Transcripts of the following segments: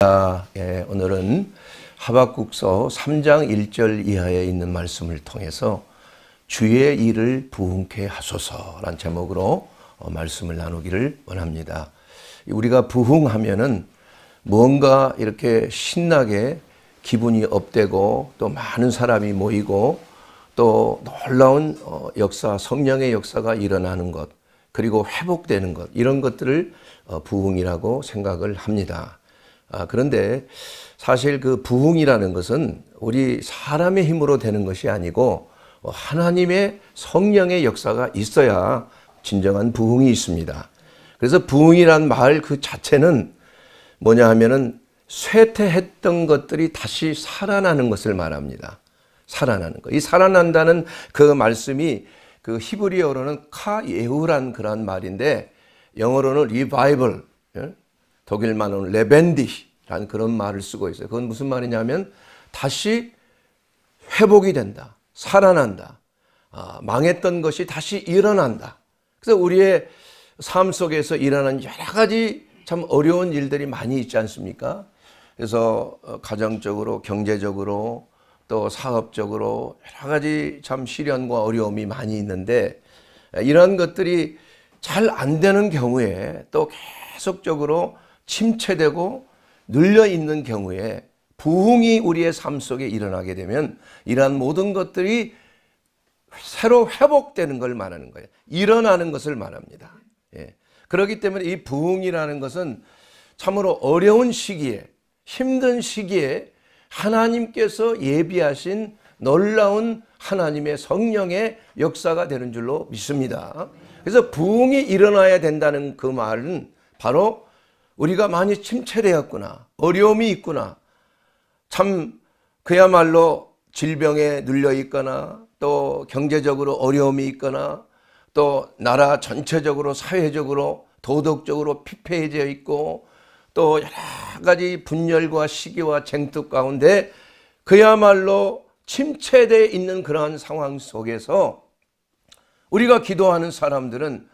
아, 예, 오늘은 하박국서 3장 1절 이하에 있는 말씀을 통해서 주의 일을 부흥케 하소서란 제목으로 어, 말씀을 나누기를 원합니다. 우리가 부흥하면은 뭔가 이렇게 신나게 기분이 업되고 또 많은 사람이 모이고 또 놀라운 어, 역사, 성령의 역사가 일어나는 것 그리고 회복되는 것 이런 것들을 어, 부흥이라고 생각을 합니다. 아, 그런데 사실 그 부흥이라는 것은 우리 사람의 힘으로 되는 것이 아니고 하나님의 성령의 역사가 있어야 진정한 부흥이 있습니다. 그래서 부흥이란 말 그 자체는 뭐냐 하면은 쇠퇴했던 것들이 다시 살아나는 것을 말합니다. 살아나는 것. 이 살아난다는 그 말씀이 그 히브리어로는 카예우란 그런 말인데 영어로는 리바이벌 독일 말로는 레벤디라는 그런 말을 쓰고 있어요. 그건 무슨 말이냐면 다시 회복이 된다. 살아난다. 아, 망했던 것이 다시 일어난다. 그래서 우리의 삶 속에서 일어나 여러 가지 참 어려운 일들이 많이 있지 않습니까? 그래서 어, 가정적으로, 경제적으로, 또 사업적으로 여러 가지 참 시련과 어려움이 많이 있는데 이런 것들이 잘 안 되는 경우에 또 계속적으로 침체되고 늘려 있는 경우에 부흥이 우리의 삶 속에 일어나게 되면 이러한 모든 것들이 새로 회복되는 걸 말하는 거예요. 일어나는 것을 말합니다. 예. 그렇기 때문에 이 부흥이라는 것은 참으로 어려운 시기에 힘든 시기에 하나님께서 예비하신 놀라운 하나님의 성령의 역사가 되는 줄로 믿습니다. 그래서 부흥이 일어나야 된다는 그 말은 바로 우리가 많이 침체되었구나. 어려움이 있구나. 참 그야말로 질병에 눌려 있거나 또 경제적으로 어려움이 있거나 또 나라 전체적으로 사회적으로 도덕적으로 피폐해져 있고 또 여러 가지 분열과 시기와 쟁뚝 가운데 그야말로 침체되어 있는 그러한 상황 속에서 우리가 기도하는 사람들은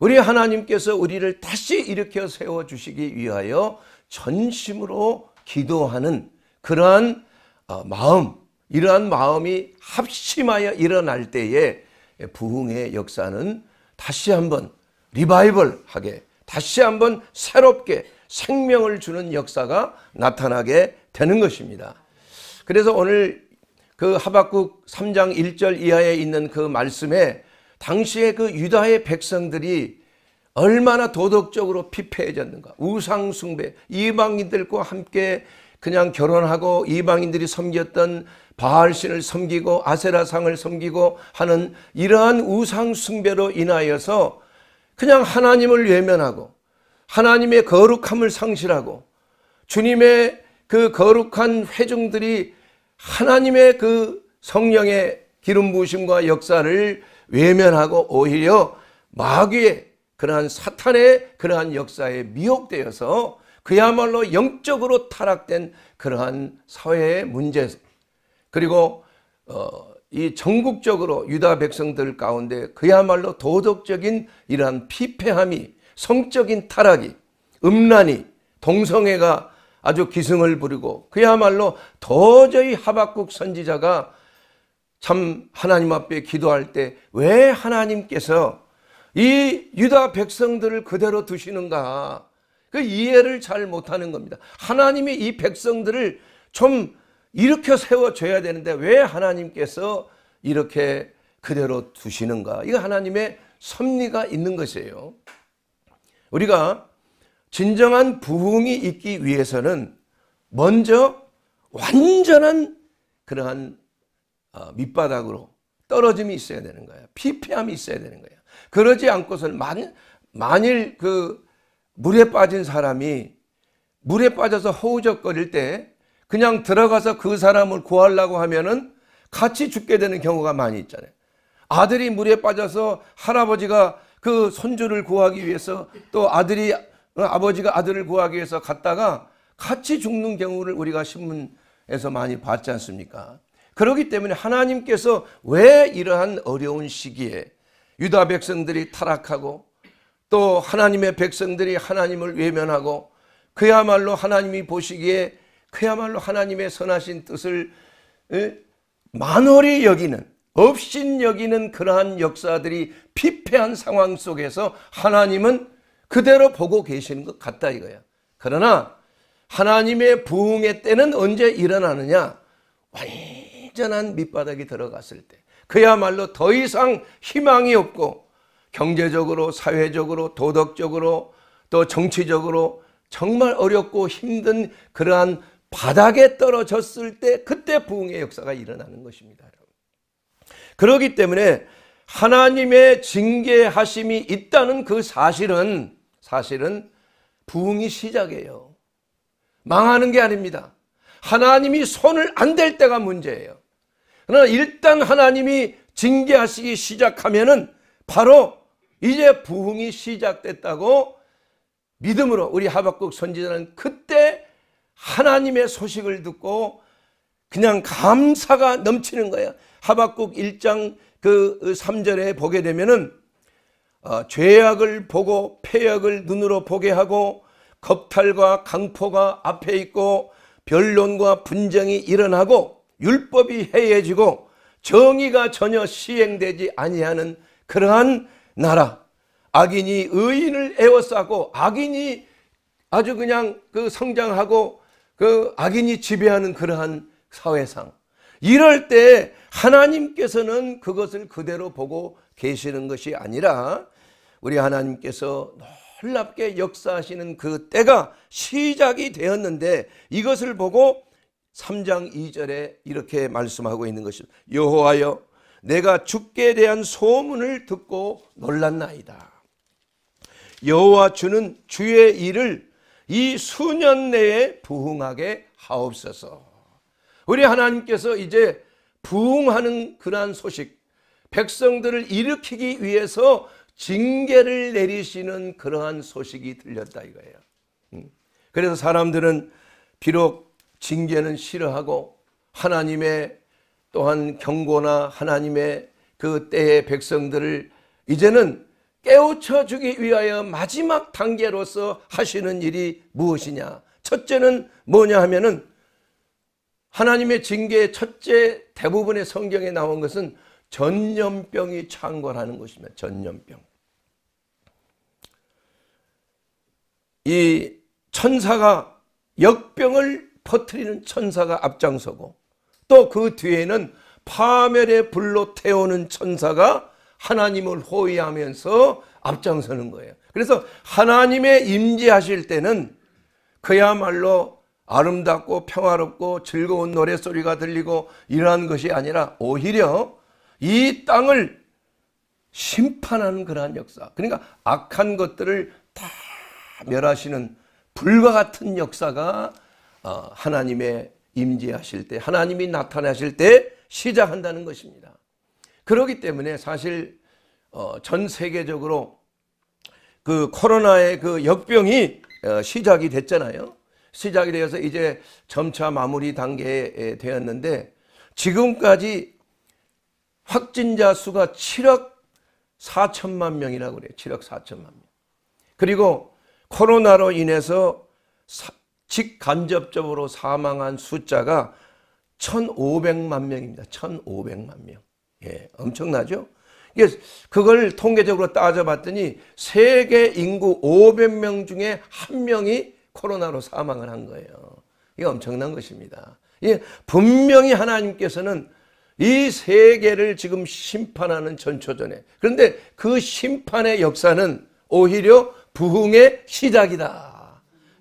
우리 하나님께서 우리를 다시 일으켜 세워 주시기 위하여 전심으로 기도하는 그러한 어, 마음, 이러한 마음이 합심하여 일어날 때에 부흥의 역사는 다시 한번 리바이벌하게 다시 한번 새롭게 생명을 주는 역사가 나타나게 되는 것입니다. 그래서 오늘 그 하박국 3장 1절 이하에 있는 그 말씀에 당시에 그 유다의 백성들이 얼마나 도덕적으로 피폐해졌는가. 우상 숭배, 이방인들과 함께 그냥 결혼하고 이방인들이 섬겼던 바알신을 섬기고 아세라상을 섬기고 하는 이러한 우상 숭배로 인하여서 그냥 하나님을 외면하고 하나님의 거룩함을 상실하고 주님의 그 거룩한 회중들이 하나님의 그 성령의 기름 부심과 역사를 외면하고 오히려 마귀의 그러한 사탄의 그러한 역사에 미혹되어서 그야말로 영적으로 타락된 그러한 사회의 문제 그리고 어, 이 전국적으로 유다 백성들 가운데 그야말로 도덕적인 이러한 피폐함이 성적인 타락이 음란이 동성애가 아주 기승을 부리고 그야말로 도저히 하박국 선지자가 참 하나님 앞에 기도할 때 왜 하나님께서 이 유다 백성들을 그대로 두시는가 그 이해를 잘 못하는 겁니다. 하나님이 이 백성들을 좀 일으켜 세워줘야 되는데 왜 하나님께서 이렇게 그대로 두시는가 이거 하나님의 섭리가 있는 것이에요. 우리가 진정한 부흥이 있기 위해서는 먼저 완전한 그러한 어, 밑바닥으로 떨어짐이 있어야 되는 거예요. 피폐함이 있어야 되는 거예요. 그러지 않고서는 만, 만일 그 물에 빠진 사람이 물에 빠져서 허우적거릴 때 그냥 들어가서 그 사람을 구하려고 하면은 같이 죽게 되는 경우가 많이 있잖아요. 아들이 물에 빠져서 할아버지가 그 손주를 구하기 위해서 또 아들이 어, 아버지가 아들을 구하기 위해서 갔다가 같이 죽는 경우를 우리가 신문에서 많이 봤지 않습니까? 그렇기 때문에 하나님께서 왜 이러한 어려운 시기에 유다 백성들이 타락하고 또 하나님의 백성들이 하나님을 외면하고 그야말로 하나님이 보시기에 그야말로 하나님의 선하신 뜻을 만월히 여기는 없인 여기는 그러한 역사들이 피폐한 상황 속에서 하나님은 그대로 보고 계시는 것 같다 이거야. 그러나 하나님의 부흥의 때는 언제 일어나느냐? 완 완전한 밑바닥이 들어갔을 때 그야말로 더 이상 희망이 없고 경제적으로 사회적으로 도덕적으로 또 정치적으로 정말 어렵고 힘든 그러한 바닥에 떨어졌을 때 그때 부흥의 역사가 일어나는 것입니다. 그러기 때문에 하나님의 징계하심이 있다는 그 사실은 사실은 부흥이 시작이에요. 망하는 게 아닙니다. 하나님이 손을 안 댈 때가 문제예요. 그러나 일단 하나님이 징계하시기 시작하면은 바로 이제 부흥이 시작됐다고 믿음으로 우리 하박국 선지자는 그때 하나님의 소식을 듣고 그냥 감사가 넘치는 거예요. 하박국 1장 그 3절에 보게 되면은 어, 죄악을 보고 폐역을 눈으로 보게 하고 겁탈과 강포가 앞에 있고 변론과 분쟁이 일어나고 율법이 해해지고 정의가 전혀 시행되지 아니하는 그러한 나라 악인이 의인을 애워싸고 악인이 아주 그냥 그 성장하고 그 악인이 지배하는 그러한 사회상 이럴 때 하나님께서는 그것을 그대로 보고 계시는 것이 아니라 우리 하나님께서 놀랍게 역사하시는 그 때가 시작이 되었는데 이것을 보고 3장 2절에 이렇게 말씀하고 있는 것입니다. 여호하여 내가 죽게 대한 소문을 듣고 놀랐나이다. 여호와 주는 주의 일을 이 수년 내에 부흥하게 하옵소서. 우리 하나님께서 이제 부흥하는 그러한 소식, 백성들을 일으키기 위해서 징계를 내리시는 그러한 소식이 들렸다 이거예요. 음. 그래서 사람들은 비록 징계는 싫어하고 하나님의 또한 경고나 하나님의 그 때의 백성들을 이제는 깨우쳐 주기 위하여 마지막 단계로서 하시는 일이 무엇이냐 첫째는 뭐냐 하면은 하나님의 징계의 첫째 대부분의 성경에 나온 것은 전염병이 창궐하는 것입니다. 전염병. 이 천사가 역병을 퍼트리는 천사가 앞장서고 또 그 뒤에는 파멸의 불로 태우는 천사가 하나님을 호위하면서 앞장서는 거예요. 그래서 하나님의 임재하실 때는 그야말로 아름답고 평화롭고 즐거운 노래소리가 들리고 이러한 것이 아니라 오히려 이 땅을 심판하는 그러한 역사 그러니까 악한 것들을 다 멸하시는 불과 같은 역사가 어, 하나님의 임재하실 때 하나님이 나타나실 때 시작한다는 것입니다. 그렇기 때문에 사실 어, 전 세계적으로 그 코로나의 그 역병이 어, 시작이 됐잖아요. 시작이 되어서 이제 점차 마무리 단계에 되었는데 지금까지 확진자 수가 7억 4천만 명이라고 그래요. 7억 4천만 명. 그리고 코로나로 인해서 직간접적으로 사망한 숫자가 1,500만 명입니다. 1,500만 명. 예, 엄청나죠? 예, 그걸 통계적으로 따져봤더니 세계 인구 500명 중에 한 명이 코로나로 사망을 한 거예요. 이게 엄청난 것입니다. 예, 분명히 하나님께서는 이 세계를 지금 심판하는 전초전에 그런데 그 심판의 역사는 오히려 부흥의 시작이다.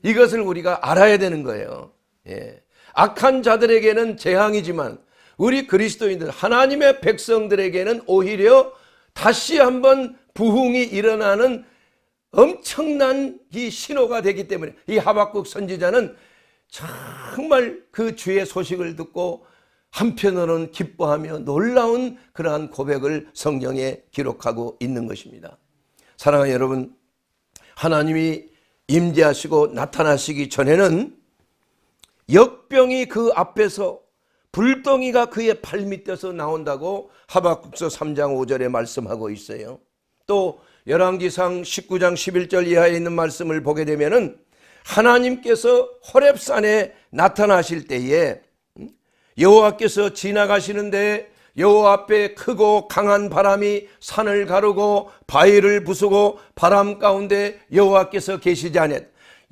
이것을 우리가 알아야 되는 거예요. 예. 악한 자들에게는 재앙이지만 우리 그리스도인들 하나님의 백성들에게는 오히려 다시 한번 부흥이 일어나는 엄청난 이 신호가 되기 때문에 이 하박국 선지자는 정말 그 주의 소식을 듣고 한편으로는 기뻐하며 놀라운 그러한 고백을 성경에 기록하고 있는 것입니다. 사랑하는 여러분, 하나님이 임재하시고 나타나시기 전에는 역병이 그 앞에서 불덩이가 그의 팔밑에서 나온다고 하박국서 3장 5절에 말씀하고 있어요. 또 열왕기상 19장 11절 이하에 있는 말씀을 보게 되면은 하나님께서 호렙산에 나타나실 때에 음? 여호와께서 지나가시는데 여호와 앞에 크고 강한 바람이 산을 가르고 바위를 부수고 바람 가운데 여호와께서 계시지 않았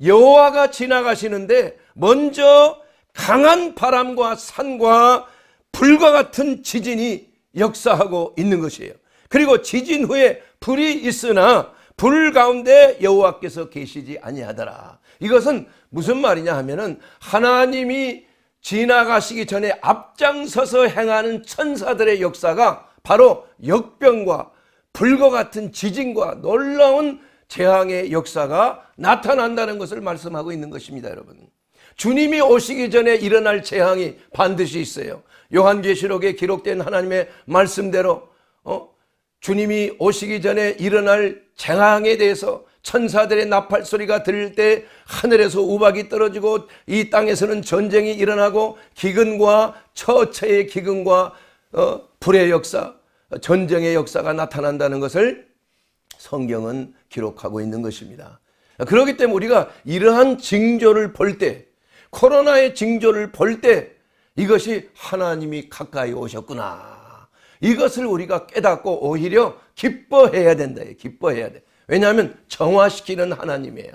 여호와가 지나가시는데 먼저 강한 바람과 산과 불과 같은 지진이 역사하고 있는 것이에요. 그리고 지진 후에 불이 있으나 불 가운데 여호와께서 계시지 아니하더라. 이것은 무슨 말이냐 하면은 하나님이 지나가시기 전에 앞장서서 행하는 천사들의 역사가 바로 역병과 불과 같은 지진과 놀라운 재앙의 역사가 나타난다는 것을 말씀하고 있는 것입니다 여러분 주님이 오시기 전에 일어날 재앙이 반드시 있어요 요한계시록에 기록된 하나님의 말씀대로 어? 주님이 오시기 전에 일어날 재앙에 대해서 천사들의 나팔 소리가 들릴 때 하늘에서 우박이 떨어지고 이 땅에서는 전쟁이 일어나고 기근과 처처의 기근과 어, 불의 역사, 전쟁의 역사가 나타난다는 것을 성경은 기록하고 있는 것입니다. 그렇기 때문에 우리가 이러한 징조를 볼 때, 코로나의 징조를 볼 때 이것이 하나님이 가까이 오셨구나. 이것을 우리가 깨닫고 오히려 기뻐해야 된다. 기뻐해야 돼. 왜냐하면 정화시키는 하나님이에요.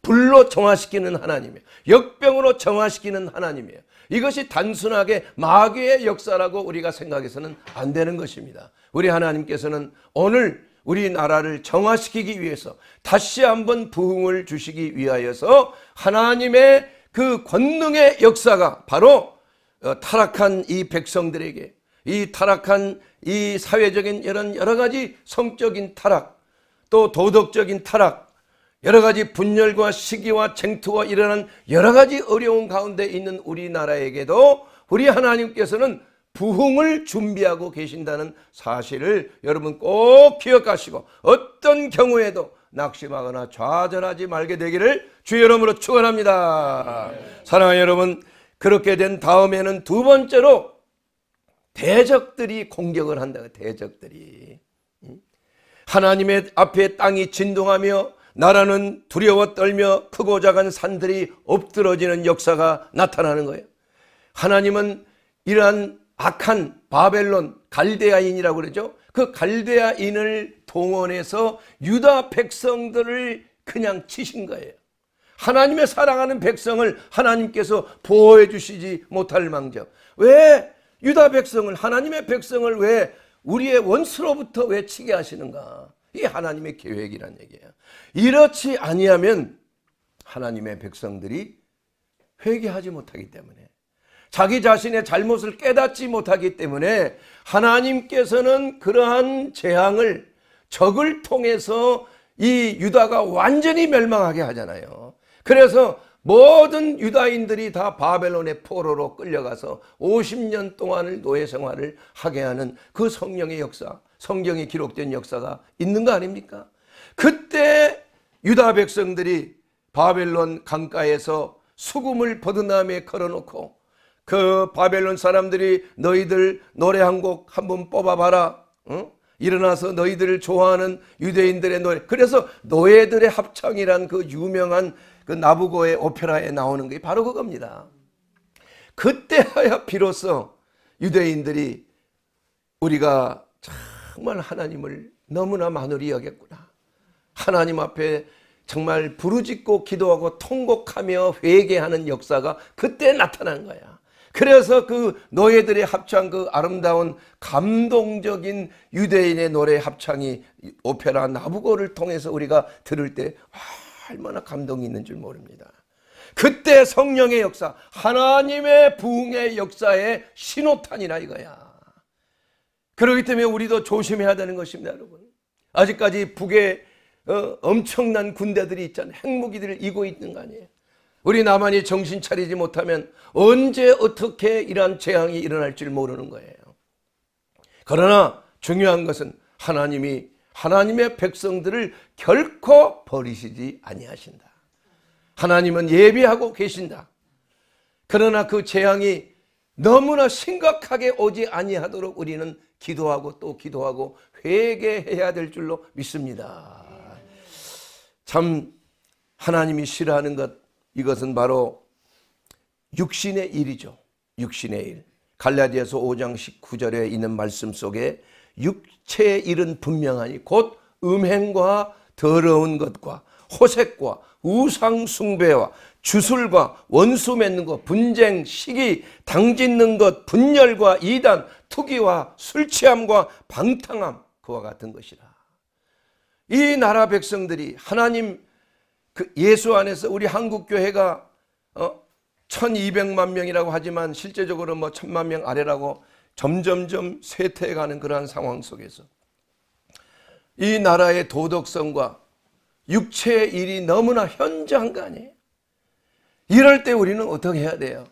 불로 정화시키는 하나님이에요. 역병으로 정화시키는 하나님이에요. 이것이 단순하게 마귀의 역사라고 우리가 생각해서는 안 되는 것입니다. 우리 하나님께서는 오늘 우리나라를 정화시키기 위해서 다시 한번 부흥을 주시기 위하여서 하나님의 그 권능의 역사가 바로 어, 타락한 이 백성들에게 이 타락한 이 사회적인 이런 여러 가지 성적인 타락 또 도덕적인 타락 여러 가지 분열과 시기와 쟁투가 일어난 여러 가지 어려운 가운데 있는 우리나라에게도 우리 하나님께서는 부흥을 준비하고 계신다는 사실을 여러분 꼭 기억하시고 어떤 경우에도 낙심하거나 좌절하지 말게 되기를 주의 이름으로 축원합니다. 사랑하는 여러분, 그렇게 된 다음에는 두 번째로 대적들이 공격을 한다. 그 대적들이. 하나님의 앞에 땅이 진동하며 나라는 두려워 떨며 크고 작은 산들이 엎드러지는 역사가 나타나는 거예요. 하나님은 이러한 악한 바벨론 갈대아인이라고 그러죠. 그 갈대아인을 동원해서 유다 백성들을 그냥 치신 거예요. 하나님의 사랑하는 백성을 하나님께서 보호해 주시지 못할 망정. 왜 유다 백성을 하나님의 백성을 왜 우리의 원수로부터 외치게 하시는가? 이 하나님의 계획이란 얘기예요. 이렇지 아니하면 하나님의 백성들이 회개하지 못하기 때문에 자기 자신의 잘못을 깨닫지 못하기 때문에 하나님께서는 그러한 재앙을 적을 통해서 이 유다가 완전히 멸망하게 하잖아요. 그래서 모든 유다인들이 다 바벨론의 포로로 끌려가서 50년 동안을 노예 생활을 하게 하는 그 성령의 역사, 성경에 기록된 역사가 있는 거 아닙니까? 그때 유다 백성들이 바벨론 강가에서 수금을 버드나무에 걸어놓고 그 바벨론 사람들이 너희들 노래 한 곡 한번 뽑아봐라. 응? 일어나서 너희들을 좋아하는 유대인들의 노래. 그래서 노예들의 합창이란 그 유명한 그 나부고의 오페라에 나오는 게 바로 그겁니다. 그때하여 비로소 유대인들이 우리가 정말 하나님을 너무나 만홀히 여겼구나. 하나님 앞에 정말 부르짖고 기도하고 통곡하며 회개하는 역사가 그때 나타난 거야. 그래서 그 노예들의 합창 그 아름다운 감동적인 유대인의 노래 합창이 오페라 나부고를 통해서 우리가 들을 때 얼마나 감동이 있는 줄 모릅니다. 그때 성령의 역사, 하나님의 부흥의 역사의 신호탄이라 이거야. 그렇기 때문에 우리도 조심해야 되는 것입니다, 여러분. 아직까지 북에 어, 엄청난 군대들이 있잖아요. 핵무기들을 이고 있는 거 아니에요. 우리 남한이 정신 차리지 못하면 언제 어떻게 이러한 재앙이 일어날 줄 모르는 거예요. 그러나 중요한 것은 하나님이 하나님의 백성들을 결코 버리시지 아니하신다. 하나님은 예비하고 계신다. 그러나 그 재앙이 너무나 심각하게 오지 아니하도록 우리는 기도하고 또 기도하고 회개해야 될 줄로 믿습니다. 참 하나님이 싫어하는 것 이것은 바로 육신의 일이죠. 육신의 일. 갈라디아서 5장 19절에 있는 말씀 속에 육, 채의 일은 분명하니 곧 음행과 더러운 것과 호색과 우상 숭배와 주술과 원수 맺는 것, 분쟁, 시기, 당 짓는 것, 분열과 이단, 투기와 술 취함과 방탕함 그와 같은 것이라. 이 나라 백성들이 하나님 그 예수 안에서 우리 한국 교회가 어 1200만 명이라고 하지만 실제적으로 뭐 1000만 명 아래라고 점점점 쇠퇴해가는 그러한 상황 속에서 이 나라의 도덕성과 육체의 일이 너무나 현저한 거 아니에요? 이럴 때 우리는 어떻게 해야 돼요?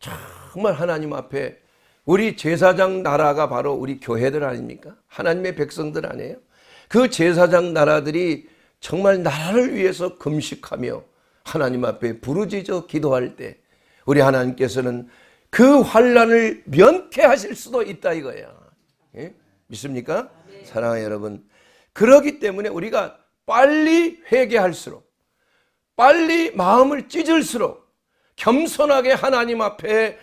정말 하나님 앞에 우리 제사장 나라가 바로 우리 교회들 아닙니까? 하나님의 백성들 아니에요? 그 제사장 나라들이 정말 나라를 위해서 금식하며 하나님 앞에 부르짖어 기도할 때 우리 하나님께서는 그 환란을 면케하실 수도 있다 이거예요. 예? 믿습니까? 네. 사랑하는 여러분. 그러기 때문에 우리가 빨리 회개할수록 빨리 마음을 찢을수록 겸손하게 하나님 앞에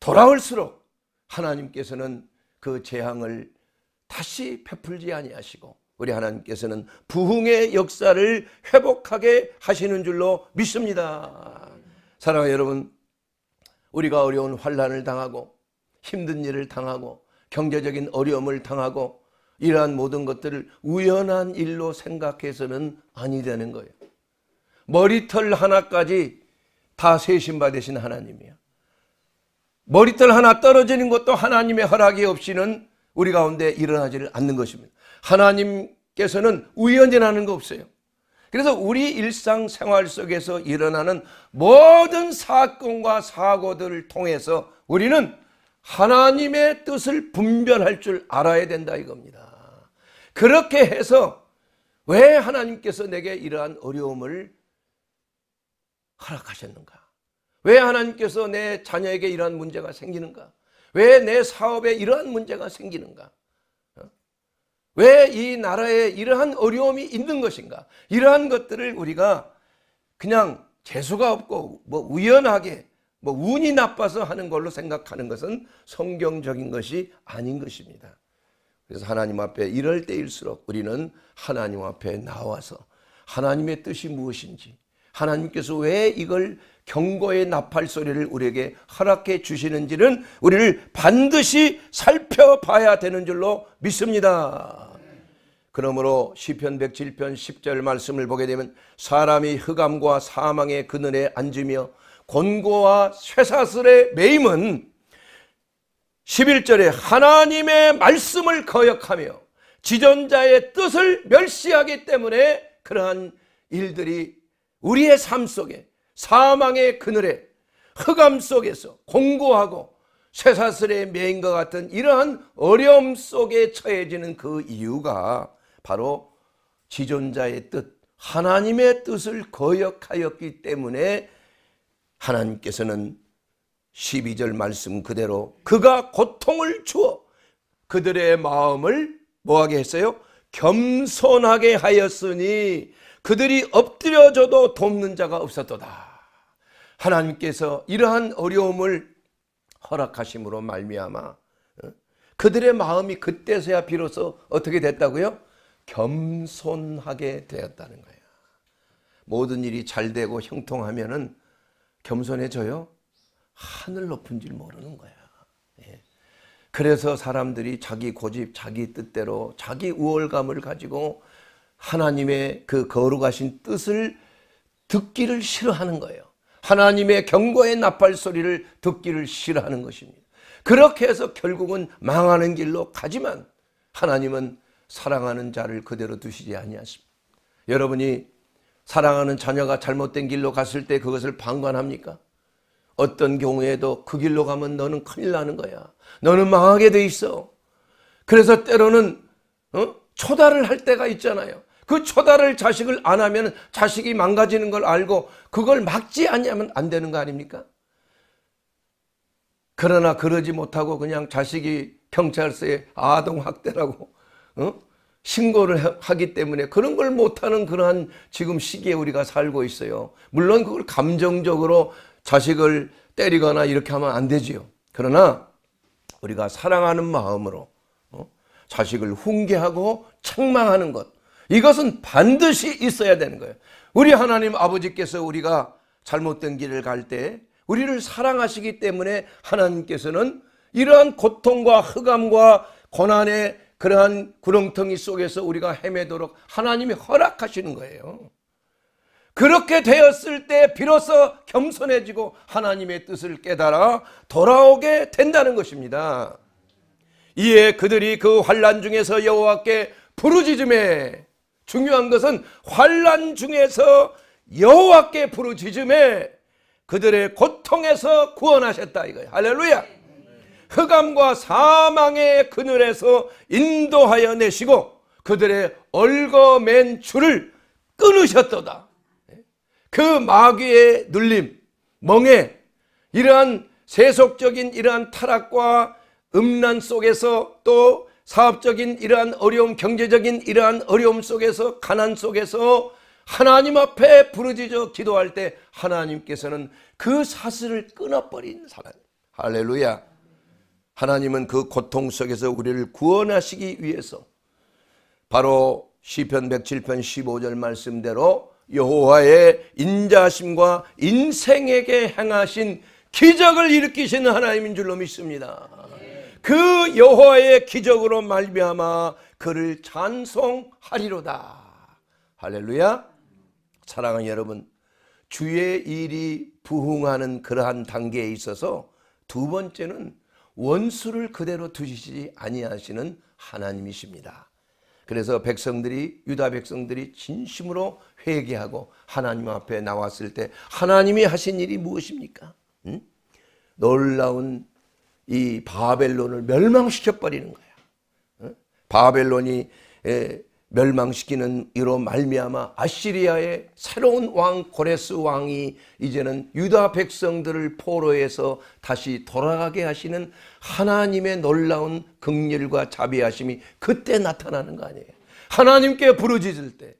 돌아올수록 하나님께서는 그 재앙을 다시 베풀지 아니하시고 우리 하나님께서는 부흥의 역사를 회복하게 하시는 줄로 믿습니다. 사랑하는 여러분 우리가 어려운 환란을 당하고 힘든 일을 당하고 경제적인 어려움을 당하고 이러한 모든 것들을 우연한 일로 생각해서는 아니 되는 거예요. 머리털 하나까지 다 세심 받으신 하나님이야. 머리털 하나 떨어지는 것도 하나님의 허락이 없이는 우리 가운데 일어나지를 않는 것입니다. 하나님께서는 우연이라는 거 없어요. 그래서 우리 일상생활 속에서 일어나는 모든 사건과 사고들을 통해서 우리는 하나님의 뜻을 분별할 줄 알아야 된다 이겁니다. 그렇게 해서 왜 하나님께서 내게 이러한 어려움을 허락하셨는가? 왜 하나님께서 내 자녀에게 이러한 문제가 생기는가? 왜 내 사업에 이러한 문제가 생기는가? 왜이 나라에 이러한 어려움이 있는 것인가? 이러한 것들을 우리가 그냥 재수가 없고 뭐 우연하게 뭐 운이 나빠서 하는 걸로 생각하는 것은 성경적인 것이 아닌 것입니다. 그래서 하나님 앞에 이럴 때일수록 우리는 하나님 앞에 나와서 하나님의 뜻이 무엇인지 하나님께서 왜 이걸 경고의 나팔 소리를 우리에게 허락해 주시는지는 우리를 반드시 살펴봐야 되는 줄로 믿습니다. 그러므로 시편 107편 10절 말씀을 보게 되면 사람이 흑암과 사망의 그늘에 앉으며 권고와 쇠사슬의 매임은 11절에 하나님의 말씀을 거역하며 지존자의 뜻을 멸시하기 때문에 그러한 일들이 우리의 삶 속에 사망의 그늘에 흑암 속에서 공고하고 쇠사슬의 매인과 같은 이러한 어려움 속에 처해지는 그 이유가 바로 지존자의 뜻, 하나님의 뜻을 거역하였기 때문에 하나님께서는 12절 말씀 그대로 그가 고통을 주어 그들의 마음을 뭐하게 했어요? 겸손하게 하였으니 그들이 엎드려져도 돕는 자가 없었도다. 하나님께서 이러한 어려움을 허락하심으로 말미암아 어? 그들의 마음이 그때서야 비로소 어떻게 됐다고요? 겸손하게 되었다는 거예요. 모든 일이 잘 되고 형통하면은 겸손해져요. 하늘 높은 줄 모르는 거야. 예. 그래서 사람들이 자기 고집, 자기 뜻대로, 자기 우월감을 가지고 하나님의 그 거룩하신 뜻을 듣기를 싫어하는 거예요. 하나님의 경고의 나팔 소리를 듣기를 싫어하는 것입니다. 그렇게 해서 결국은 망하는 길로 가지만 하나님은 사랑하는 자를 그대로 두시지 아니하십니다. 여러분이 사랑하는 자녀가 잘못된 길로 갔을 때 그것을 방관합니까? 어떤 경우에도 그 길로 가면 너는 큰일 나는 거야. 너는 망하게 돼 있어. 그래서 때로는 어? 초다를 할 때가 있잖아요. 그 초다를 자식을 안 하면 자식이 망가지는 걸 알고 그걸 막지 않으면 안 되는 거 아닙니까? 그러나 그러지 못하고 그냥 자식이 경찰서에 아동학대라고 어? 신고를 하기 때문에 그런 걸 못하는 그러한 지금 시기에 우리가 살고 있어요. 물론 그걸 감정적으로 자식을 때리거나 이렇게 하면 안 되지요. 그러나 우리가 사랑하는 마음으로 어? 자식을 훈계하고 책망하는 것 이것은 반드시 있어야 되는 거예요. 우리 하나님 아버지께서 우리가 잘못된 길을 갈 때 우리를 사랑하시기 때문에 하나님께서는 이러한 고통과 흑암과 고난의 그러한 구렁텅이 속에서 우리가 헤매도록 하나님이 허락하시는 거예요. 그렇게 되었을 때 비로소 겸손해지고 하나님의 뜻을 깨달아 돌아오게 된다는 것입니다. 이에 그들이 그 환란 중에서 여호와께 부르짖음에 중요한 것은 환란 중에서 여호와께 부르짖음에 그들의 고통에서 구원하셨다 이거예요. 할렐루야. 흑암과 사망의 그늘에서 인도하여 내시고 그들의 얼거맨 줄을 끊으셨도다. 그 마귀의 눌림, 멍에 이러한 세속적인 이러한 타락과 음란 속에서 또 사업적인 이러한 어려움, 경제적인 이러한 어려움 속에서 가난 속에서 하나님 앞에 부르짖어 기도할 때 하나님께서는 그 사슬을 끊어버린 하나 할렐루야. 하나님은 그 고통 속에서 우리를 구원하시기 위해서 바로 시편 107편 15절 말씀대로 여호와의 인자심과 인생에게 행하신 기적을 일으키시는 하나님인 줄로 믿습니다. 그 여호와의 기적으로 말미암아 그를 찬송하리로다. 할렐루야. 사랑하는 여러분, 주의 일이 부흥하는 그러한 단계에 있어서 두 번째는 원수를 그대로 두시지 아니하시는 하나님이십니다. 그래서 백성들이 유다 백성들이 진심으로 회개하고 하나님 앞에 나왔을 때 하나님이 하신 일이 무엇입니까? 응? 놀라운 이 바벨론을 멸망시켜 버리는 거야. 바벨론이 멸망시키는 이로 말미암아 아시리아의 새로운 왕 고레스 왕이 이제는 유다 백성들을 포로에서 다시 돌아가게 하시는 하나님의 놀라운 긍휼과 자비하심이 그때 나타나는 거 아니에요. 하나님께 부르짖을 때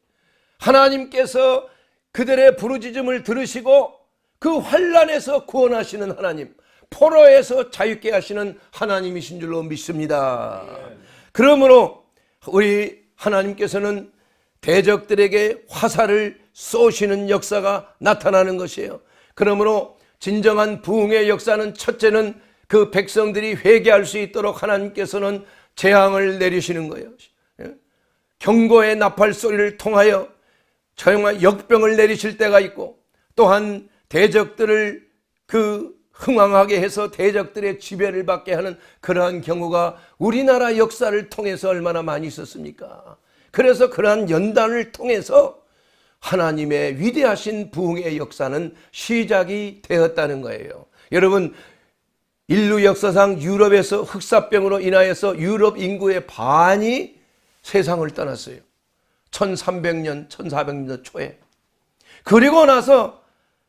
하나님께서 그들의 부르짖음을 들으시고 그 환란에서 구원하시는 하나님 포로에서 자유케 하시는 하나님이신 줄로 믿습니다. 예. 그러므로 우리 하나님께서는 대적들에게 화살을 쏘시는 역사가 나타나는 것이에요. 그러므로 진정한 부흥의 역사는 첫째는 그 백성들이 회개할 수 있도록 하나님께서는 재앙을 내리시는 거예요. 예? 경고의 나팔 소리를 통하여 정말 역병을 내리실 때가 있고 또한 대적들을 그 흥황하게 해서 대적들의 지배를 받게 하는 그러한 경우가 우리나라 역사를 통해서 얼마나 많이 있었습니까? 그래서 그러한 연단을 통해서 하나님의 위대하신 부흥의 역사는 시작이 되었다는 거예요. 여러분 인류 역사상 유럽에서 흑사병으로 인하여서 유럽 인구의 반이 세상을 떠났어요. 1300년, 1400년 초에. 그리고 나서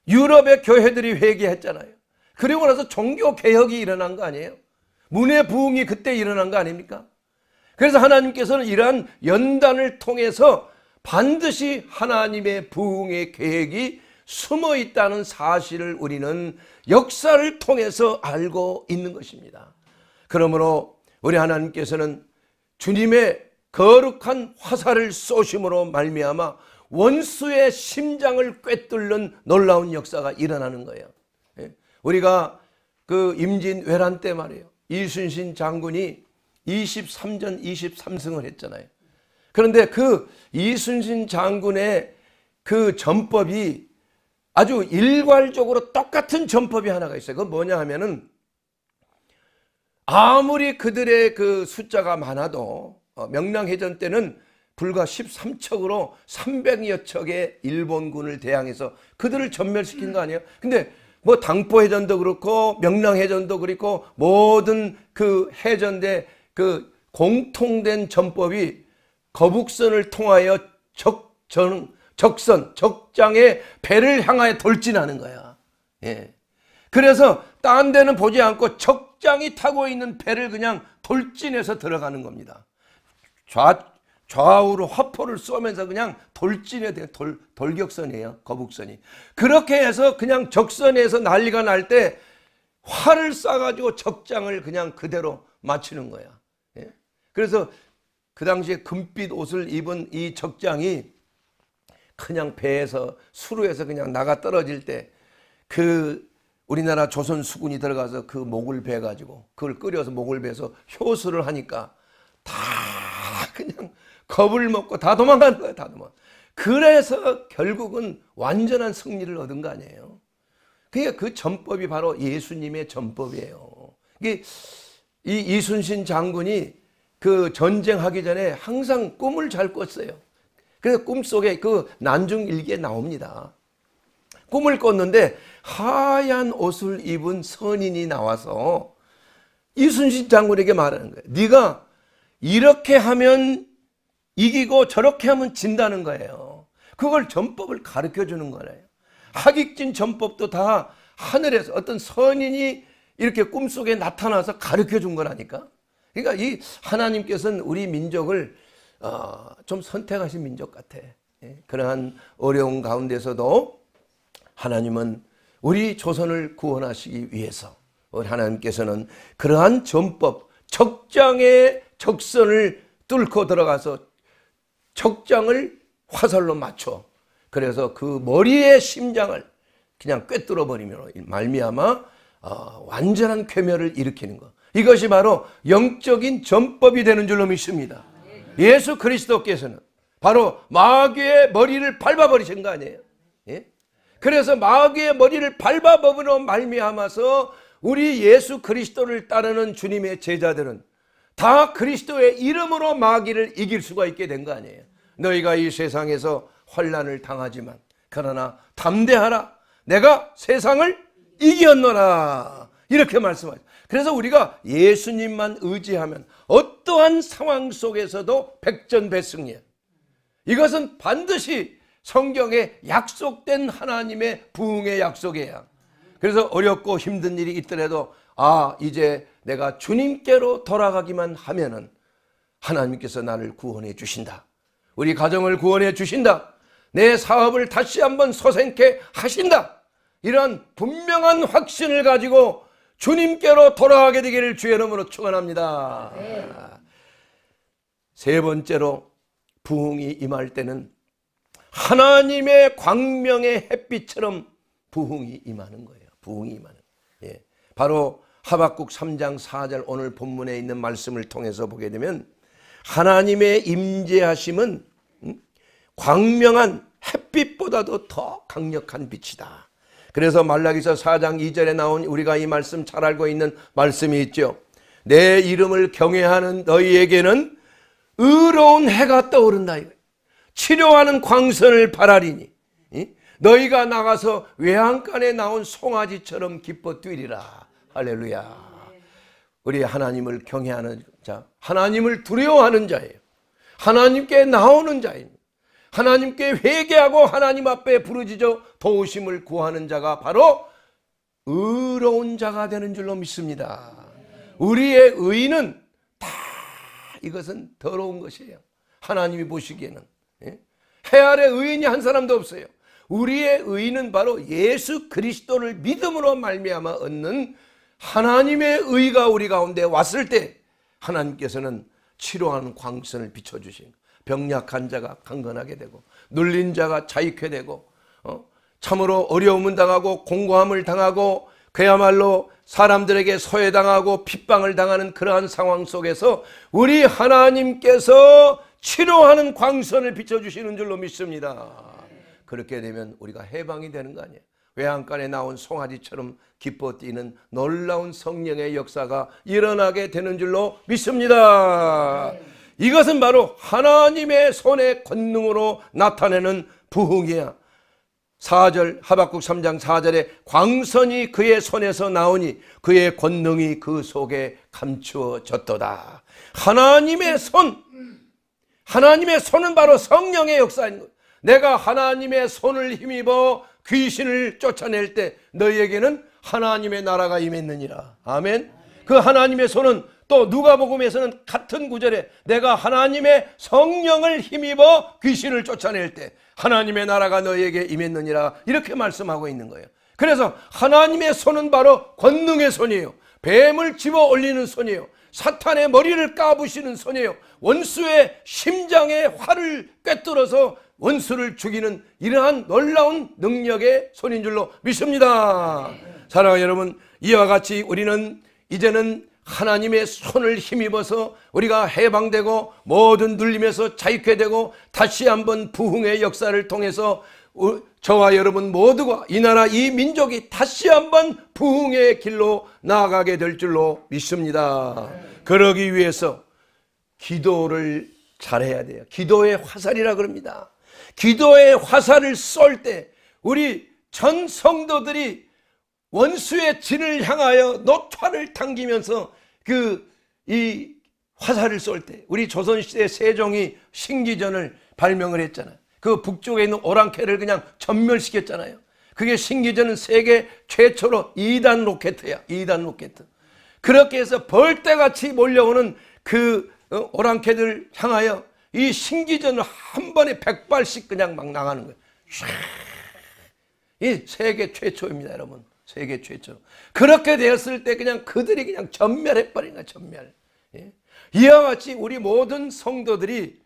유럽의 교회들이 회개했잖아요. 그리고 나서 종교 개혁이 일어난 거 아니에요? 문의 부흥이 그때 일어난 거 아닙니까? 그래서 하나님께서는 이러한 연단을 통해서 반드시 하나님의 부흥의 계획이 숨어 있다는 사실을 우리는 역사를 통해서 알고 있는 것입니다. 그러므로 우리 하나님께서는 주님의 거룩한 화살을 쏘심으로 말미암아 원수의 심장을 꿰뚫는 놀라운 역사가 일어나는 거예요. 우리가 그 임진왜란 때 말이에요. 이순신 장군이 23전 23승을 했잖아요. 그런데 그 이순신 장군의 그 전법이 아주 일괄적으로 똑같은 전법이 하나가 있어요. 그건 뭐냐 하면은 아무리 그들의 그 숫자가 많아도 어, 명량해전 때는 불과 13척으로 300여 척의 일본군을 대항해서 그들을 전멸시킨 거 아니에요? 근데 뭐 당포 해전도 그렇고 명랑 해전도 그렇고 모든 그 해전대 그 공통된 전법이 거북선을 통하여 적, 전, 적선, 적장의 배를 향하여 돌진하는 거야. 예. 그래서 딴 데는 보지 않고 적장이 타고 있는 배를 그냥 돌진해서 들어가는 겁니다. 좌, 좌우로 화포를 쏘면서 그냥 돌진에 대해 돌, 돌격선이에요. 거북선이. 그렇게 해서 그냥 적선에서 난리가 날때 활을 쏴가지고 적장을 그냥 그대로 맞추는 거야. 예? 그래서 그 당시에 금빛 옷을 입은 이 적장이 그냥 배에서 수로에서 그냥 나가 떨어질 때 그 우리나라 조선 수군이 들어가서 그 목을 베가지고 그걸 끓여서 목을 베서 효수를 하니까 다 그냥 겁을 먹고 다 도망간 거야, 다 도망. 그래서 결국은 완전한 승리를 얻은 거 아니에요. 그러니까 그 전법이 바로 예수님의 전법이에요. 이게 이 이순신 장군이 그 전쟁하기 전에 항상 꿈을 잘 꿨어요. 그래서 꿈속에 그 난중 일기에 나옵니다. 꿈을 꿨는데 하얀 옷을 입은 선인이 나와서 이순신 장군에게 말하는 거예요. 네가 이렇게 하면 이기고 저렇게 하면 진다는 거예요. 그걸 전법을 가르쳐 주는 거예요. 하익진 전법도 다 하늘에서 어떤 선인이 이렇게 꿈속에 나타나서 가르쳐 준 거라니까. 그러니까 이 하나님께서는 우리 민족을 어, 좀 선택하신 민족 같아. 예? 그러한 어려운 가운데서도 하나님은 우리 조선을 구원하시기 위해서 우리 하나님께서는 그러한 전법 적장의 적선을 뚫고 들어가서 적장을 화살로 맞춰 그래서 그 머리의 심장을 그냥 꿰뚫어 버리면 말미암아 어, 완전한 쾌멸을 일으키는 것. 이것이 바로 영적인 전법이 되는 줄로 믿습니다. 예수 그리스도께서는 바로 마귀의 머리를 밟아버리신 거 아니에요? 예? 그래서 마귀의 머리를 밟아버으로 말미암아서 우리 예수 그리스도를 따르는 주님의 제자들은 다 그리스도의 이름으로 마귀를 이길 수가 있게 된 거 아니에요. 너희가 이 세상에서 환란을 당하지만 그러나 담대하라. 내가 세상을 이겼노라. 이렇게 말씀하죠. 그래서 우리가 예수님만 의지하면 어떠한 상황 속에서도 백전백승이에요. 이것은 반드시 성경에 약속된 하나님의 부흥의 약속이에요. 그래서 어렵고 힘든 일이 있더라도 아 이제 내가 주님께로 돌아가기만 하면은 하나님께서 나를 구원해 주신다. 우리 가정을 구원해 주신다. 내 사업을 다시 한번 소생케 하신다. 이런 분명한 확신을 가지고 주님께로 돌아가게 되기를 주의 이름으로 축원합니다. 세 번째로 부흥이 임할 때는 하나님의 광명의 햇빛처럼 부흥이 임하는 거예요. 부흥이 임하는. 예. 바로 하박국 3장 4절 오늘 본문에 있는 말씀을 통해서 보게 되면 하나님의 임재하심은 음? 광명한 햇빛보다도 더 강력한 빛이다. 그래서 말라기서 4장 2절에 나온 우리가 이 말씀 잘 알고 있는 말씀이 있죠. 내 이름을 경외하는 너희에게는 의로운 해가 떠오른다. 치료하는 광선을 바라리니 너희가 나가서 외양간에 나온 송아지처럼 기뻐 뛰리라. 할렐루야. 우리 하나님을 경외하는 자, 하나님을 두려워하는 자예요. 하나님께 나오는 자입니다. 하나님께 회개하고 하나님 앞에 부르짖어 도우심을 구하는 자가 바로 의로운 자가 되는 줄로 믿습니다. 우리의 의는 다 이것은 더러운 것이에요. 하나님이 보시기에는 예? 해 아래 의인이 한 사람도 없어요. 우리의 의는 바로 예수 그리스도를 믿음으로 말미암아 얻는 하나님의 의가 우리 가운데 왔을 때 하나님께서는 치료하는 광선을 비춰주신 병약한 자가 강건하게 되고 눌린 자가 자익해 되고 어? 참으로 어려움을 당하고 공고함을 당하고 그야말로 사람들에게 소외당하고 핍방을 당하는 그러한 상황 속에서 우리 하나님께서 치료하는 광선을 비춰주시는 줄로 믿습니다. 그렇게 되면 우리가 해방이 되는 거 아니에요. 외양간에 나온 송아지처럼 기뻐 뛰는 놀라운 성령의 역사가 일어나게 되는 줄로 믿습니다. 네. 이것은 바로 하나님의 손의 권능으로 나타내는 부흥이야. 4절 하박국 3장 4절에 광선이 그의 손에서 나오니 그의 권능이 그 속에 감추어졌도다. 하나님의 손 하나님의 손은 바로 성령의 역사인 것. 내가 하나님의 손을 힘입어 귀신을 쫓아낼 때 너희에게는 하나님의 나라가 임했느니라. 아멘. 그 하나님의 손은 또 누가복음에서는 같은 구절에 내가 하나님의 성령을 힘입어 귀신을 쫓아낼 때 하나님의 나라가 너희에게 임했느니라 이렇게 말씀하고 있는 거예요. 그래서 하나님의 손은 바로 권능의 손이에요. 뱀을 집어 올리는 손이에요. 사탄의 머리를 까부시는 손이에요. 원수의 심장에 활을 꿰뚫어서 원수를 죽이는 이러한 놀라운 능력의 손인 줄로 믿습니다. 사랑하는 여러분, 이와 같이 우리는 이제는 하나님의 손을 힘입어서 우리가 해방되고 모든 눌림에서 자유케 되고 다시 한번 부흥의 역사를 통해서 저와 여러분 모두가 이 나라 이 민족이 다시 한번 부흥의 길로 나아가게 될 줄로 믿습니다. 그러기 위해서 기도를 잘해야 돼요. 기도의 화살이라 그럽니다. 기도의 화살을 쏠 때 우리 전 성도들이 원수의 진을 향하여 노타를 당기면서 그 이 화살을 쏠 때 우리 조선시대 세종이 신기전을 발명을 했잖아요. 그 북쪽에 있는 오랑캐를 그냥 전멸시켰잖아요. 그게 신기전은 세계 최초로 2단 로켓이야. 2단 로켓. 그렇게 해서 벌떼같이 몰려오는 그 어, 오랑캐들 향하여 이 신기전을 한 번에 백발씩 그냥 막 나가는 거예요. 이 세계 최초입니다, 여러분. 세계 최초. 그렇게 되었을 때 그냥 그들이 그냥 전멸해버린 거 전멸. 예? 이와 같이 우리 모든 성도들이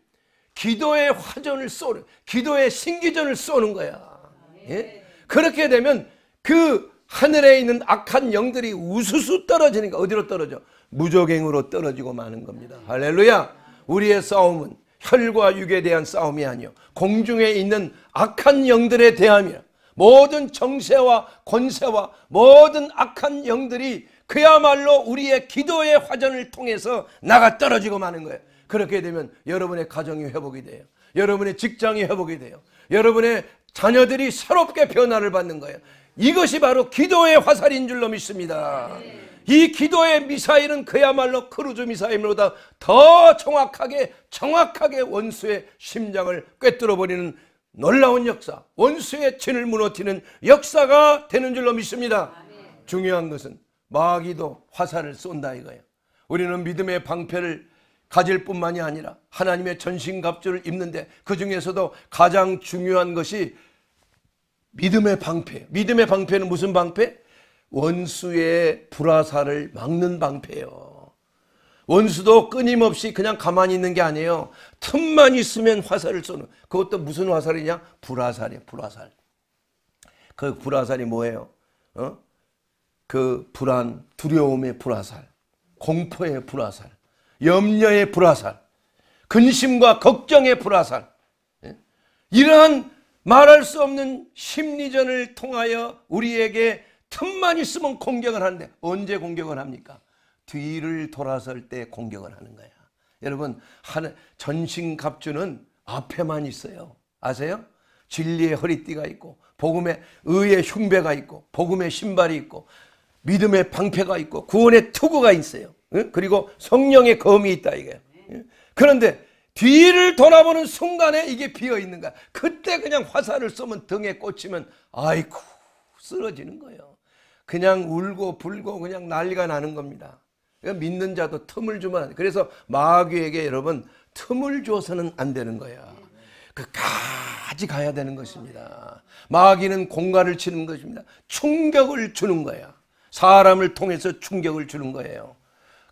기도의 화전을 쏘는, 기도의 신기전을 쏘는 거야. 예? 그렇게 되면 그 하늘에 있는 악한 영들이 우수수 떨어지니까 어디로 떨어져? 무조갱으로 떨어지고 마는 겁니다. 할렐루야. 우리의 싸움은 혈과 육에 대한 싸움이 아니요 공중에 있는 악한 영들에 대하며 모든 정세와 권세와 모든 악한 영들이 그야말로 우리의 기도의 화전을 통해서 나가 떨어지고 마는 거예요. 그렇게 되면 여러분의 가정이 회복이 돼요. 여러분의 직장이 회복이 돼요. 여러분의 자녀들이 새롭게 변화를 받는 거예요. 이것이 바로 기도의 화살인 줄로 믿습니다. 네. 이 기도의 미사일은 그야말로 크루즈 미사일보다 더 정확하게 정확하게 원수의 심장을 꿰뚫어버리는 놀라운 역사 원수의 진을 무너뜨리는 역사가 되는 줄로 믿습니다. 중요한 것은 마귀도 화살을 쏜다 이거예요. 우리는 믿음의 방패를 가질 뿐만이 아니라 하나님의 전신갑주를 입는데 그 중에서도 가장 중요한 것이 믿음의 방패. 믿음의 방패는 무슨 방패? 원수의 불화살을 막는 방패요. 원수도 끊임없이 그냥 가만히 있는 게 아니에요. 틈만 있으면 화살을 쏘는. 그것도 무슨 화살이냐? 불화살이에요. 불화살. 그 불화살이 뭐예요? 어? 그 불안, 두려움의 불화살, 공포의 불화살, 염려의 불화살, 근심과 걱정의 불화살. 예? 이러한 말할 수 없는 심리전을 통하여 우리에게 틈만 있으면 공격을 하는데 언제 공격을 합니까? 뒤를 돌아설 때 공격을 하는 거야. 여러분 전신갑주는 앞에만 있어요. 아세요? 진리의 허리띠가 있고 복음의 의의 흉배가 있고 복음의 신발이 있고 믿음의 방패가 있고 구원의 투구가 있어요. 그리고 성령의 검이 있다 이게. 그런데 뒤를 돌아보는 순간에 이게 비어 있는 거야. 그때 그냥 화살을 쏘면 등에 꽂히면 아이쿠 쓰러지는 거예요. 그냥 울고 불고 그냥 난리가 나는 겁니다. 그러니까 믿는 자도 틈을 주면 그래서 마귀에게 여러분 틈을 줘서는 안 되는 거야. 그까지 가야 되는 것입니다. 마귀는 공간을 치는 것입니다. 충격을 주는 거야. 사람을 통해서 충격을 주는 거예요.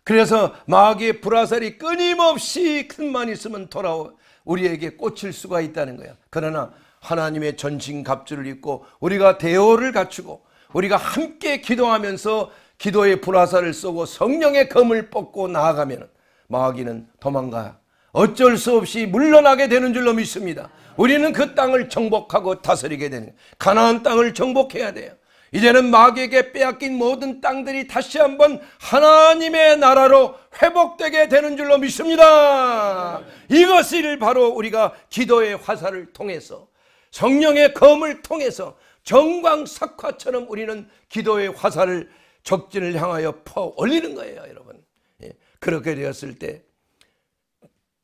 그래서 마귀의 불화살이 끊임없이 큰만 있으면 돌아오 우리에게 꽂힐 수가 있다는 거야. 그러나 하나님의 전신 갑주를 입고 우리가 대오를 갖추고 우리가 함께 기도하면서 기도의 불화살을 쏘고 성령의 검을 뽑고 나아가면 마귀는 도망가 어쩔 수 없이 물러나게 되는 줄로 믿습니다. 우리는 그 땅을 정복하고 다스리게 되는 가나안 땅을 정복해야 돼요. 이제는 마귀에게 빼앗긴 모든 땅들이 다시 한번 하나님의 나라로 회복되게 되는 줄로 믿습니다. 이것을 바로 우리가 기도의 화살을 통해서 성령의 검을 통해서 정광석화처럼 우리는 기도의 화살을 적진을 향하여 퍼 올리는 거예요 여러분 예, 그렇게 되었을 때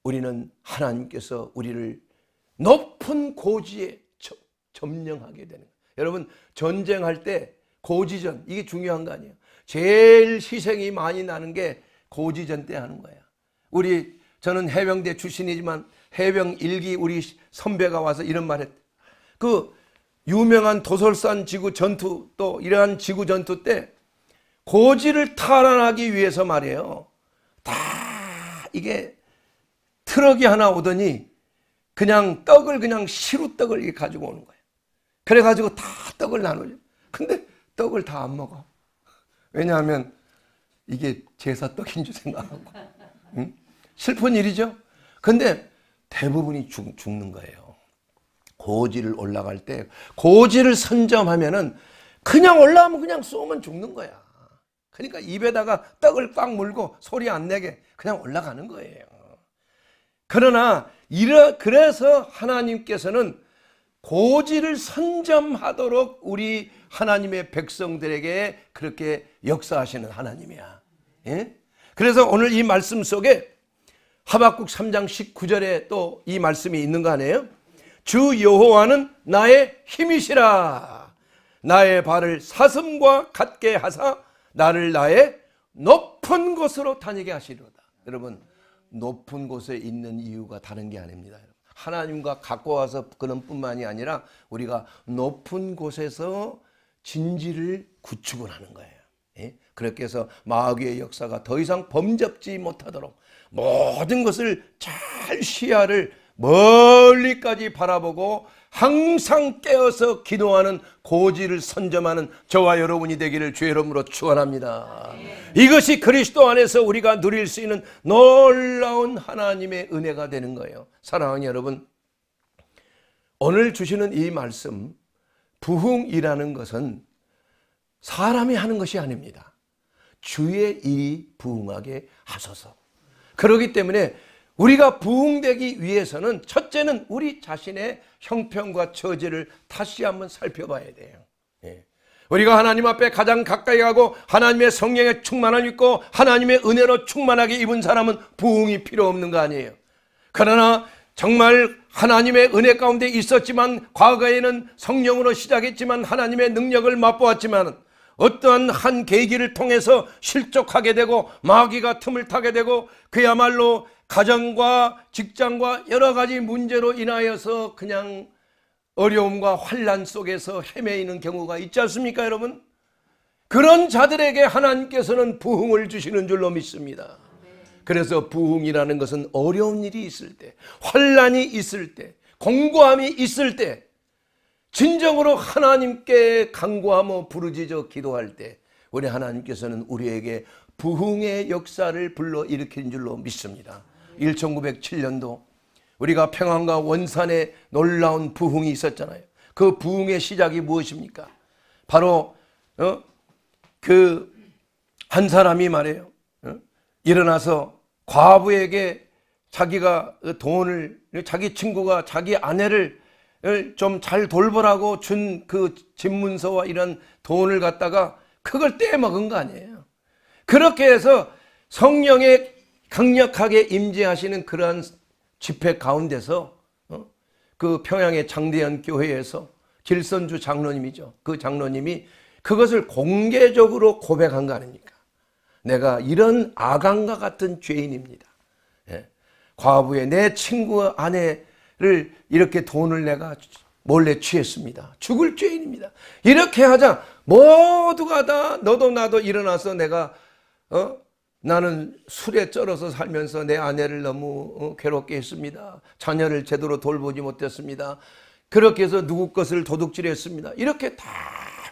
우리는 하나님께서 우리를 높은 고지에 점령하게 되는 거예요 여러분 전쟁할 때 고지전 이게 중요한 거 아니에요 제일 희생이 많이 나는 게 고지전 때 하는 거예요 우리 저는 해병대 출신이지만 해병 일기 우리 선배가 와서 이런 말했그 유명한 도설산 지구 전투 또 이러한 지구 전투 때 고지를 탈환하기 위해서 말이에요. 다 이게 트럭이 하나 오더니 그냥 떡을 그냥 시루떡을 가지고 오는 거예요. 그래가지고 다 떡을 나누죠. 근데 떡을 다 안 먹어. 왜냐하면 이게 제사 떡인 줄 생각하고. 응? 슬픈 일이죠. 근데 대부분이 죽, 죽는 거예요. 고지를 올라갈 때 고지를 선점하면은 그냥 올라오면 그냥 쏘면 죽는 거야. 그러니까 입에다가 떡을 꽉 물고 소리 안 내게 그냥 올라가는 거예요. 그러나 이러 그래서 하나님께서는 고지를 선점하도록 우리 하나님의 백성들에게 그렇게 역사하시는 하나님이야. 예? 그래서 오늘 이 말씀 속에 하박국 3장 19절에 또 이 말씀이 있는 거 아니에요? 주 여호와는 나의 힘이시라 나의 발을 사슴과 같게 하사 나를 나의 높은 곳으로 다니게 하시리로다 여러분 높은 곳에 있는 이유가 다른 게 아닙니다 하나님과 갖고 와서 그런 뿐만이 아니라 우리가 높은 곳에서 진지를 구축을 하는 거예요 예? 그렇게 해서 마귀의 역사가 더 이상 범접지 못하도록 모든 것을 잘 시야를 멀리까지 바라보고 항상 깨어서 기도하는 고지를 선점하는 저와 여러분이 되기를 주의 이름으로 축원합니다. 이것이 그리스도 안에서 우리가 누릴 수 있는 놀라운 하나님의 은혜가 되는 거예요. 사랑하는 여러분, 오늘 주시는 이 말씀 부흥이라는 것은 사람이 하는 것이 아닙니다. 주의 일이 부흥하게 하소서. 그렇기 때문에 우리가 부흥되기 위해서는 첫째는 우리 자신의 형편과 처지를 다시 한번 살펴봐야 돼요. 예. 우리가 하나님 앞에 가장 가까이 가고 하나님의 성령의 충만을 입고 하나님의 은혜로 충만하게 입은 사람은 부흥이 필요 없는 거 아니에요. 그러나 정말 하나님의 은혜 가운데 있었지만 과거에는 성령으로 시작했지만 하나님의 능력을 맛보았지만 어떠한 한 계기를 통해서 실족하게 되고 마귀가 틈을 타게 되고 그야말로 가정과 직장과 여러 가지 문제로 인하여서 그냥 어려움과 환란 속에서 헤매이는 경우가 있지 않습니까 여러분? 그런 자들에게 하나님께서는 부흥을 주시는 줄로 믿습니다. 그래서 부흥이라는 것은 어려운 일이 있을 때, 환란이 있을 때, 공고함이 있을 때 진정으로 하나님께 간구하며 부르짖어 기도할 때 우리 하나님께서는 우리에게 부흥의 역사를 불러 일으킨 줄로 믿습니다. 1907년도 우리가 평안과 원산에 놀라운 부흥이 있었잖아요. 그 부흥의 시작이 무엇입니까? 바로 어? 그한 사람이 말해요. 어? 일어나서 과부에게 자기가 그 돈을 자기 친구가 자기 아내를 어? 좀잘 돌보라고 준 그 집문서와 이런 돈을 갖다가 그걸 떼먹은 거 아니에요. 그렇게 해서 성령의 강력하게 임재하시는 그러한 집회 가운데서 어? 그 평양의 장대현 교회에서 길선주 장로님이죠. 그 장로님이 그것을 공개적으로 고백한 거 아닙니까? 내가 이런 아간과 같은 죄인입니다. 예. 과부의 내 친구 아내를 이렇게 돈을 내가 몰래 취했습니다. 죽을 죄인입니다. 이렇게 하자 모두가 다 너도 나도 일어나서 내가 어? 나는 술에 쩔어서 살면서 내 아내를 너무 어, 괴롭게 했습니다. 자녀를 제대로 돌보지 못했습니다. 그렇게 해서 누구 것을 도둑질했습니다. 이렇게 다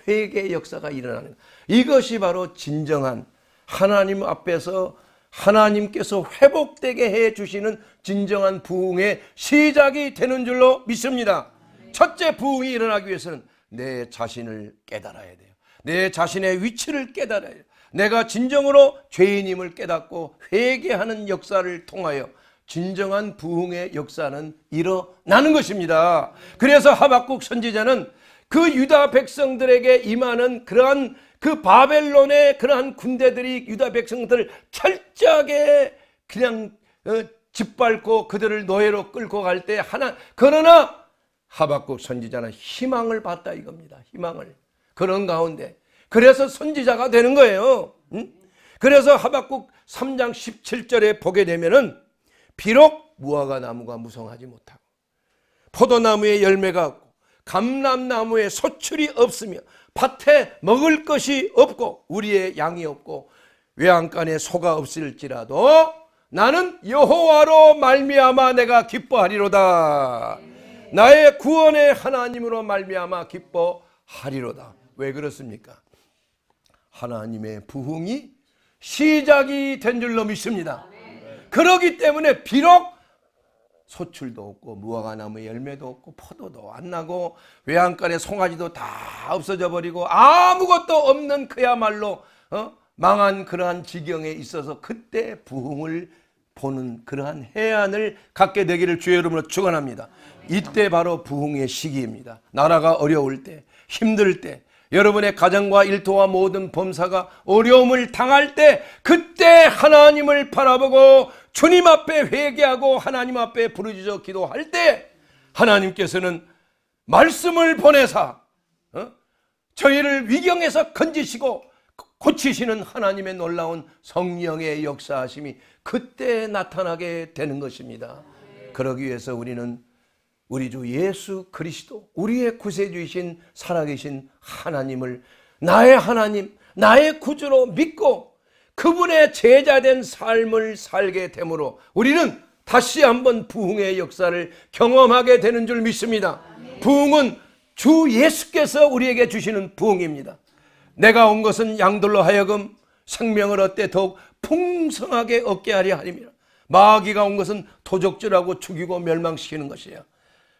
회개의 역사가 일어나는 이것이 바로 진정한 하나님 앞에서 하나님께서 회복되게 해 주시는 진정한 부흥의 시작이 되는 줄로 믿습니다. 첫째 부흥이 일어나기 위해서는 내 자신을 깨달아야 돼요. 내 자신의 위치를 깨달아야 돼요. 내가 진정으로 죄인임을 깨닫고 회개하는 역사를 통하여 진정한 부흥의 역사는 일어나는 것입니다. 그래서 하박국 선지자는 그 유다 백성들에게 임하는 그러한 그 바벨론의 그러한 군대들이 유다 백성들을 철저하게 그냥 어, 짓밟고 그들을 노예로 끌고 갈 때 하나 그러나 하박국 선지자는 희망을 봤다 이겁니다. 희망을 그런 가운데 그래서 선지자가 되는 거예요. 그래서 하박국 3장 17절에 보게 되면은 비록 무화과 나무가 무성하지 못하고 포도나무에 열매가 없고 감람나무에 소출이 없으며 밭에 먹을 것이 없고 우리의 양이 없고 외양간에 소가 없을지라도 나는 여호와로 말미암아 내가 기뻐하리로다. 나의 구원의 하나님으로 말미암아 기뻐하리로다. 왜 그렇습니까? 하나님의 부흥이 시작이 된 줄로 믿습니다. 그러기 때문에 비록 소출도 없고 무화과나무 열매도 없고 포도도 안 나고 외양간에 송아지도 다 없어져 버리고 아무것도 없는 그야말로 어? 망한 그러한 지경에 있어서 그때 부흥을 보는 그러한 해안을 갖게 되기를 주의 이름으로 축원합니다. 이때 바로 부흥의 시기입니다. 나라가 어려울 때, 힘들 때, 여러분의 가정과 일터와 모든 범사가 어려움을 당할 때 그때 하나님을 바라보고 주님 앞에 회개하고 하나님 앞에 부르짖어 기도할 때 하나님께서는 말씀을 보내사 어? 저희를 위경에서 건지시고 고치시는 하나님의 놀라운 성령의 역사하심이 그때 나타나게 되는 것입니다. 그러기 위해서 우리는 우리 주 예수 그리스도 우리의 구세주이신 살아계신 하나님을 나의 하나님 나의 구주로 믿고 그분의 제자된 삶을 살게 되므로 우리는 다시 한번 부흥의 역사를 경험하게 되는 줄 믿습니다. 부흥은 주 예수께서 우리에게 주시는 부흥입니다. 내가 온 것은 양들로 하여금 생명을 얻되 더욱 풍성하게 얻게 하리 하리라. 마귀가 온 것은 도적질하고 죽이고 멸망시키는 것이야.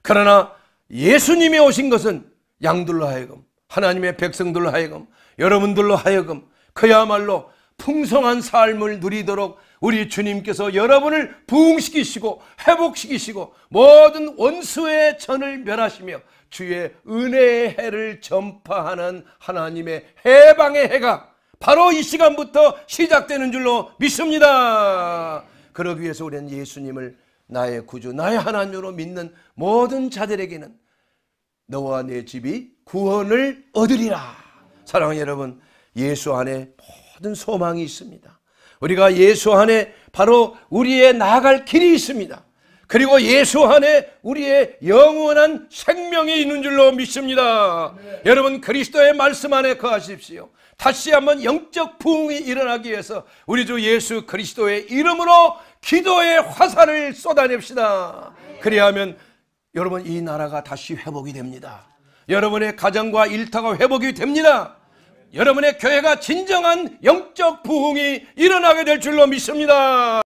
그러나 예수님이 오신 것은 양들로 하여금 하나님의 백성들로 하여금 여러분들로 하여금 그야말로 풍성한 삶을 누리도록 우리 주님께서 여러분을 부흥시키시고 회복시키시고 모든 원수의 전을 멸하시며 주의 은혜의 해를 전파하는 하나님의 해방의 해가 바로 이 시간부터 시작되는 줄로 믿습니다. 그러기 위해서 우리는 예수님을 나의 구주, 나의 하나님으로 믿는 모든 자들에게는 너와 내 집이 구원을 얻으리라. 사랑하는 여러분, 예수 안에 모든 소망이 있습니다. 우리가 예수 안에 바로 우리의 나아갈 길이 있습니다. 그리고 예수 안에 우리의 영원한 생명이 있는 줄로 믿습니다. 네. 여러분 그리스도의 말씀 안에 거하십시오. 다시 한번 영적 부흥이 일어나기 위해서 우리 주 예수 그리스도의 이름으로 기도의 화살을 쏟아냅시다. 그리하면 여러분 이 나라가 다시 회복이 됩니다. 여러분의 가정과 일터가 회복이 됩니다. 여러분의 교회가 진정한 영적 부흥이 일어나게 될 줄로 믿습니다.